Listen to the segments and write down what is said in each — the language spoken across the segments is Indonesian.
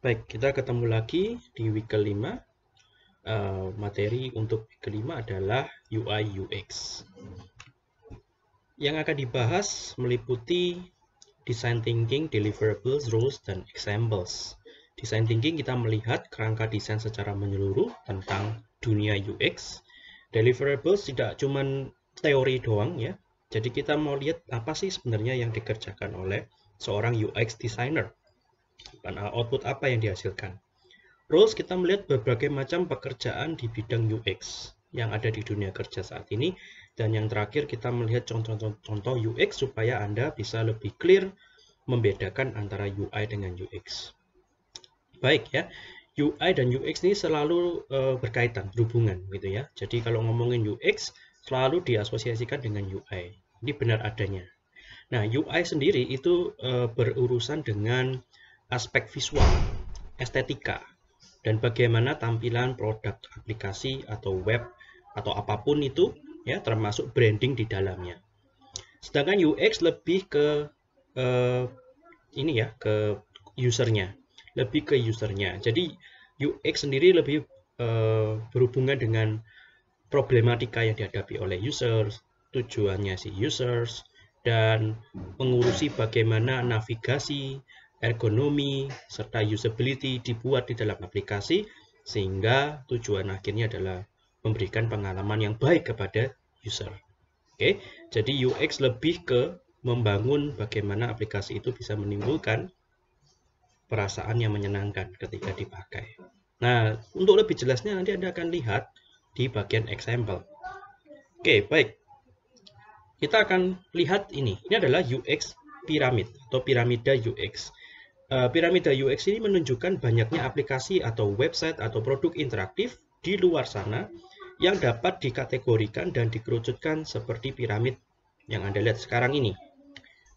Baik, kita ketemu lagi di week kelima. Uh, materi untuk week kelima adalah UI UX. Yang akan dibahas meliputi design thinking, deliverables, rules, dan examples. Design thinking kita melihat kerangka desain secara menyeluruh tentang dunia UX. Deliverables tidak cuma teori doang ya. Jadi kita mau lihat apa sih sebenarnya yang dikerjakan oleh seorang UX designer output apa yang dihasilkan. Terus kita melihat berbagai macam pekerjaan di bidang UX yang ada di dunia kerja saat ini dan yang terakhir kita melihat contoh-contoh UX supaya Anda bisa lebih clear membedakan antara UI dengan UX. Baik ya, UI dan UX ini selalu eh, berkaitan, berhubungan gitu ya. Jadi kalau ngomongin UX selalu diasosiasikan dengan UI. Ini benar adanya. Nah, UI sendiri itu eh, berurusan dengan aspek visual, estetika, dan bagaimana tampilan produk aplikasi atau web atau apapun itu ya termasuk branding di dalamnya. Sedangkan UX lebih ke eh, ini ya ke usernya, lebih ke usernya. Jadi UX sendiri lebih eh, berhubungan dengan problematika yang dihadapi oleh users, tujuannya si users, dan mengurusi bagaimana navigasi, ergonomi, serta usability dibuat di dalam aplikasi sehingga tujuan akhirnya adalah memberikan pengalaman yang baik kepada user. Oke, jadi UX lebih ke membangun bagaimana aplikasi itu bisa menimbulkan perasaan yang menyenangkan ketika dipakai. Nah, untuk lebih jelasnya nanti Anda akan lihat di bagian example. Oke, baik. Kita akan lihat ini. Ini adalah UX piramid atau piramida UX. Eh, piramida UX ini menunjukkan banyaknya aplikasi atau website atau produk interaktif di luar sana yang dapat dikategorikan dan dikerucutkan seperti piramid yang Anda lihat sekarang ini.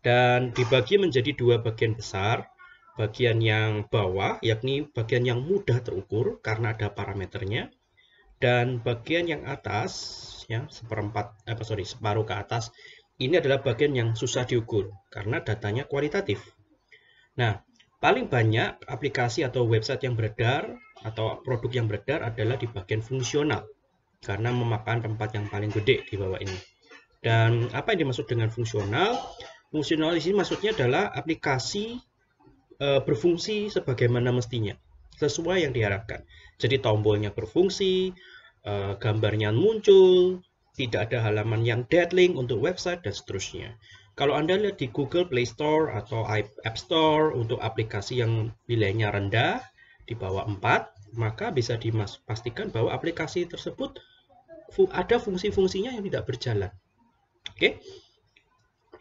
Dan dibagi menjadi dua bagian besar, bagian yang bawah yakni bagian yang mudah terukur karena ada parameternya dan bagian yang atas ya seperempat eh, apa sorry separuh ke atas ini adalah bagian yang susah diukur karena datanya kualitatif. Nah, Paling banyak aplikasi atau website yang beredar atau produk yang beredar adalah di bagian fungsional karena memakan tempat yang paling gede di bawah ini. Dan apa yang dimaksud dengan fungsional? Fungsional di sini maksudnya adalah aplikasi e, berfungsi sebagaimana mestinya, sesuai yang diharapkan. Jadi tombolnya berfungsi, e, gambarnya muncul, tidak ada halaman yang dead link untuk website dan seterusnya. Kalau Anda lihat di Google Play Store atau App Store untuk aplikasi yang nilainya rendah, di bawah 4, maka bisa dipastikan bahwa aplikasi tersebut ada fungsi-fungsinya yang tidak berjalan. Oke.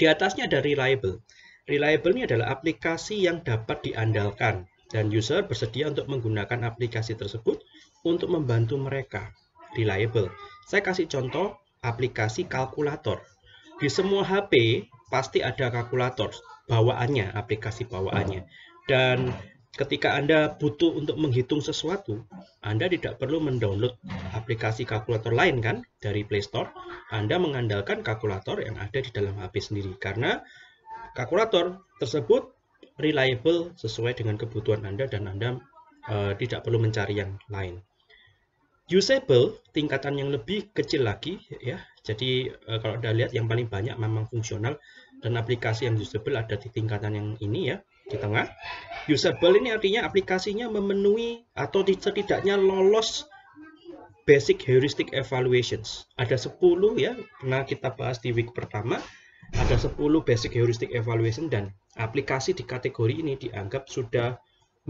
Di atasnya ada reliable. Reliable ini adalah aplikasi yang dapat diandalkan dan user bersedia untuk menggunakan aplikasi tersebut untuk membantu mereka. Reliable. Saya kasih contoh aplikasi kalkulator. Di semua HP pasti ada kalkulator bawaannya, aplikasi bawaannya. Dan ketika Anda butuh untuk menghitung sesuatu, Anda tidak perlu mendownload aplikasi kalkulator lain kan dari Play Store. Anda mengandalkan kalkulator yang ada di dalam HP sendiri karena kalkulator tersebut reliable sesuai dengan kebutuhan Anda dan Anda uh, tidak perlu mencari yang lain. Usable tingkatan yang lebih kecil lagi ya. Jadi eh, kalau Anda lihat yang paling banyak memang fungsional dan aplikasi yang usable ada di tingkatan yang ini ya di tengah. Usable ini artinya aplikasinya memenuhi atau setidaknya lolos basic heuristic evaluations. Ada 10 ya, pernah kita bahas di week pertama. Ada 10 basic heuristic evaluation dan aplikasi di kategori ini dianggap sudah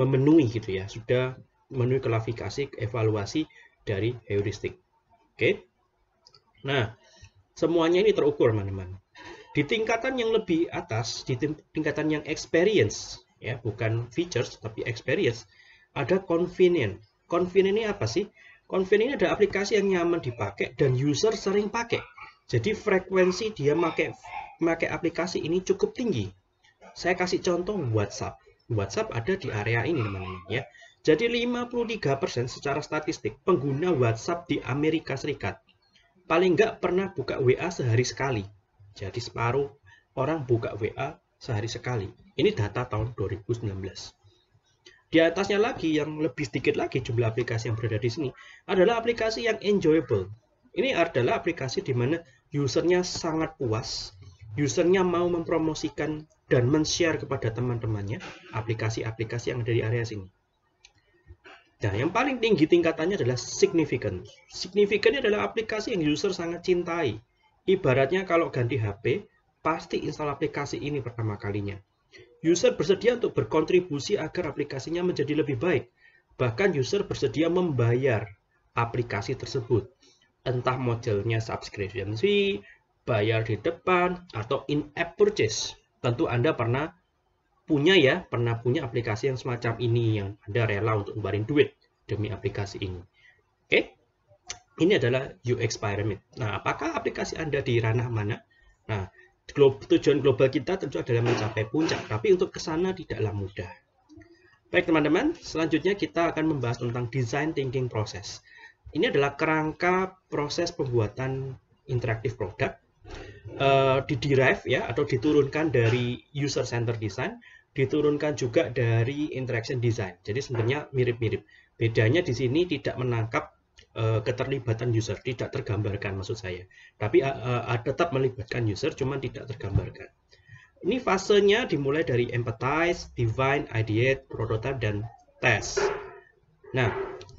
memenuhi gitu ya, sudah memenuhi klasifikasi evaluasi dari heuristik. Oke. Nah, semuanya ini terukur, teman-teman. Di tingkatan yang lebih atas, di tingkatan yang experience, ya, bukan features tapi experience, ada convenient. Convenient ini apa sih? Convenient ini ada aplikasi yang nyaman dipakai dan user sering pakai. Jadi frekuensi dia pakai pakai aplikasi ini cukup tinggi. Saya kasih contoh WhatsApp. WhatsApp ada di area ini teman-teman ya. Jadi 53% secara statistik pengguna WhatsApp di Amerika Serikat paling nggak pernah buka WA sehari sekali. Jadi separuh orang buka WA sehari sekali. Ini data tahun 2019. Di atasnya lagi, yang lebih sedikit lagi jumlah aplikasi yang berada di sini, adalah aplikasi yang enjoyable. Ini adalah aplikasi di mana usernya sangat puas, usernya mau mempromosikan dan men-share kepada teman-temannya aplikasi-aplikasi yang ada di area sini. Nah, yang paling tinggi tingkatannya adalah significant. Significant adalah aplikasi yang user sangat cintai. Ibaratnya kalau ganti HP, pasti install aplikasi ini pertama kalinya. User bersedia untuk berkontribusi agar aplikasinya menjadi lebih baik. Bahkan user bersedia membayar aplikasi tersebut. Entah modelnya subscription fee, bayar di depan, atau in-app purchase. Tentu Anda pernah punya ya, pernah punya aplikasi yang semacam ini yang Anda rela untuk ngeluarin duit demi aplikasi ini. Oke, okay? ini adalah UX Pyramid. Nah, apakah aplikasi Anda di ranah mana? Nah, tujuan global kita tentu adalah mencapai puncak, tapi untuk ke sana tidaklah mudah. Baik teman-teman, selanjutnya kita akan membahas tentang design thinking process. Ini adalah kerangka proses pembuatan interaktif produk uh, derive ya atau diturunkan dari user center design, diturunkan juga dari interaction design. Jadi sebenarnya mirip-mirip. Bedanya di sini tidak menangkap uh, keterlibatan user, tidak tergambarkan maksud saya. Tapi uh, uh, tetap melibatkan user, cuman tidak tergambarkan. Ini fasenya dimulai dari empathize, divine, ideate, prototype, dan test. Nah,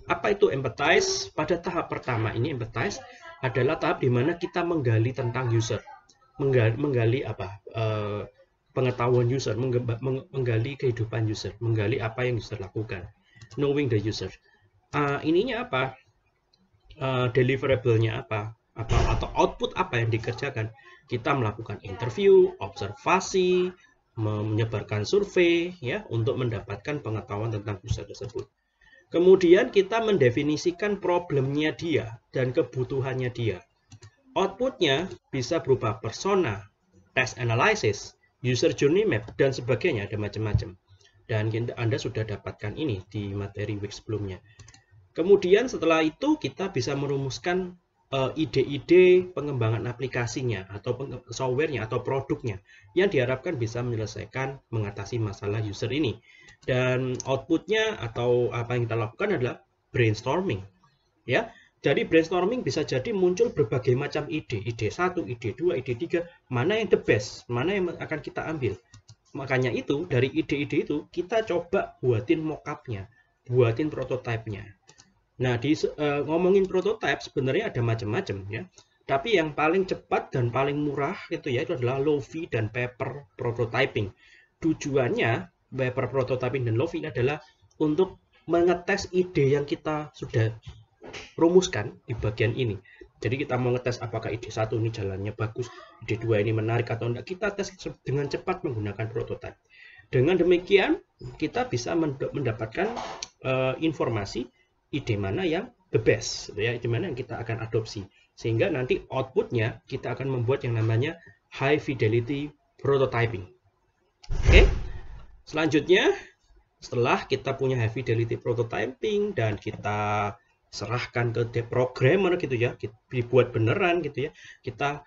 apa itu empathize? Pada tahap pertama ini empathize, adalah tahap di mana kita menggali tentang user, menggali, menggali apa uh, pengetahuan user, menggali kehidupan user, menggali apa yang user lakukan, knowing the user. Uh, ininya apa? Uh, deliverable-nya apa? apa atau output apa yang dikerjakan kita melakukan interview observasi menyebarkan survei ya untuk mendapatkan pengetahuan tentang user tersebut Kemudian kita mendefinisikan problemnya dia dan kebutuhannya dia. Outputnya bisa berupa persona, test analysis, user journey map, dan sebagainya, ada macam-macam. Dan Anda sudah dapatkan ini di materi week sebelumnya. Kemudian setelah itu kita bisa merumuskan eh, ide-ide pengembangan aplikasinya atau softwarenya atau produknya yang diharapkan bisa menyelesaikan mengatasi masalah user ini. Dan outputnya atau apa yang kita lakukan adalah brainstorming. Ya, dari brainstorming bisa jadi muncul berbagai macam ide, ide satu, ide dua, ide tiga, mana yang the best, mana yang akan kita ambil. Makanya itu dari ide-ide itu kita coba buatin mockupnya, buatin prototipenya. Nah, di uh, ngomongin prototype sebenarnya ada macam-macam ya. Tapi yang paling cepat dan paling murah itu ya itu adalah Lofi dan Paper prototyping. Tujuannya paper prototyping dan loving adalah untuk mengetes ide yang kita sudah rumuskan di bagian ini. Jadi kita mau ngetes apakah ide satu ini jalannya bagus, ide dua ini menarik atau tidak. Kita tes dengan cepat menggunakan prototipe. Dengan demikian, kita bisa mendapatkan uh, informasi ide mana yang the best, gitu ya, ide mana yang kita akan adopsi. Sehingga nanti outputnya kita akan membuat yang namanya high fidelity prototyping. Oke? Okay? Selanjutnya, setelah kita punya high fidelity prototyping dan kita serahkan ke programmer gitu ya, dibuat beneran gitu ya, kita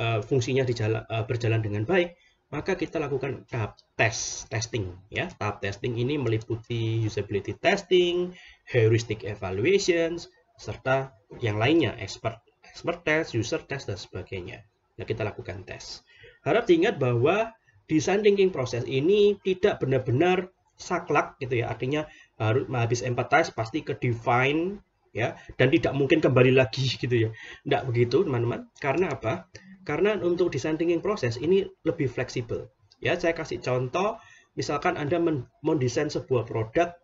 uh, fungsinya dijala, uh, berjalan dengan baik, maka kita lakukan tahap test testing ya. Tahap testing ini meliputi usability testing, heuristic evaluations, serta yang lainnya expert expert test, user test dan sebagainya. Nah, kita lakukan tes. Harap diingat bahwa Desain thinking proses ini tidak benar-benar saklak gitu ya artinya harus habis empathize pasti ke define ya dan tidak mungkin kembali lagi gitu ya tidak begitu teman-teman karena apa karena untuk desain thinking proses ini lebih fleksibel ya saya kasih contoh misalkan anda mendesain sebuah produk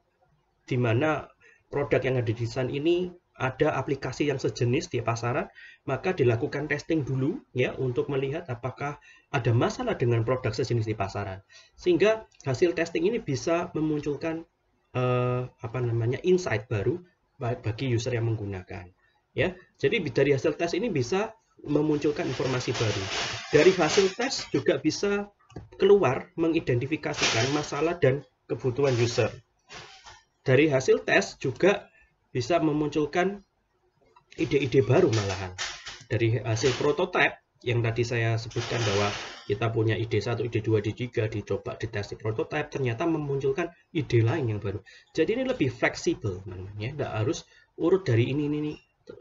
di mana produk yang ada di desain ini ada aplikasi yang sejenis di pasaran, maka dilakukan testing dulu ya untuk melihat apakah ada masalah dengan produk sejenis di pasaran. Sehingga hasil testing ini bisa memunculkan eh, apa namanya insight baru bagi user yang menggunakan. Ya, jadi dari hasil tes ini bisa memunculkan informasi baru. Dari hasil tes juga bisa keluar mengidentifikasikan masalah dan kebutuhan user. Dari hasil tes juga bisa memunculkan ide-ide baru malahan dari hasil prototipe yang tadi saya sebutkan bahwa kita punya ide satu ide dua ide tiga dicoba tes di prototipe ternyata memunculkan ide lain yang baru jadi ini lebih fleksibel namanya tidak harus urut dari ini ini, ini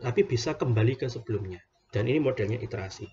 tapi bisa kembali ke sebelumnya dan ini modelnya iterasi